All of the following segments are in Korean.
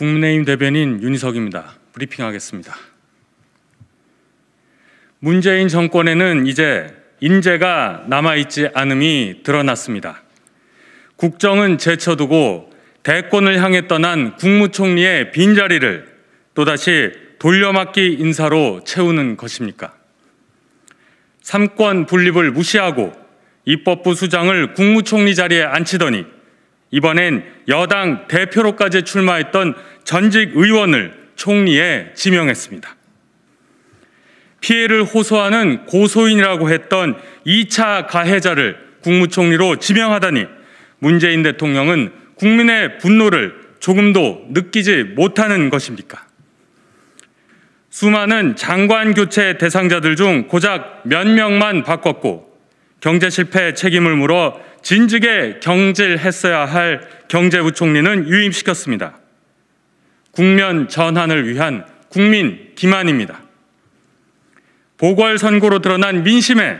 국민의힘 대변인 윤희석입니다. 브리핑하겠습니다. 문재인 정권에는 이제 인재가 남아있지 않음이 드러났습니다. 국정은 제쳐두고 대권을 향해 떠난 국무총리의 빈자리를 또다시 돌려막기 인사로 채우는 것입니까? 삼권 분립을 무시하고 입법부 수장을 국무총리 자리에 앉히더니 이번엔 여당 대표로까지 출마했던 전직 의원을 총리에 지명했습니다. 피해를 호소하는 고소인이라고 했던 2차 가해자를 국무총리로 지명하다니 문재인 대통령은 국민의 분노를 조금도 느끼지 못하는 것입니까? 수많은 장관 교체 대상자들 중 고작 몇 명만 바꿨고 경제 실패에 책임을 물어 진즉에 경질했어야 할 경제부총리는 유임시켰습니다. 국면 전환을 위한 국민 기만입니다. 보궐선거로 드러난 민심에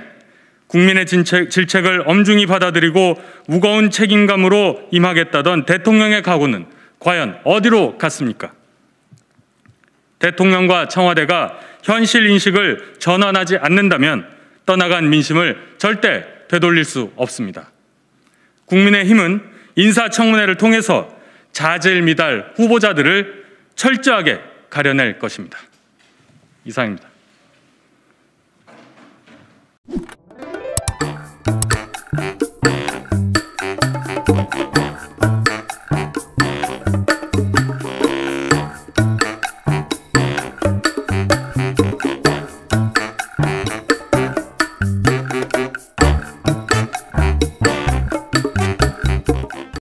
국민의 질책, 을 엄중히 받아들이고 무거운 책임감으로 임하겠다던 대통령의 각오는 과연 어디로 갔습니까? 대통령과 청와대가 현실 인식을 전환하지 않는다면 떠나간 민심을 절대 되돌릴 수 없습니다. 국민의 힘은 인사청문회를 통해서 자질 미달 후보자들을 철저하게 가려낼 것입니다. 이상입니다.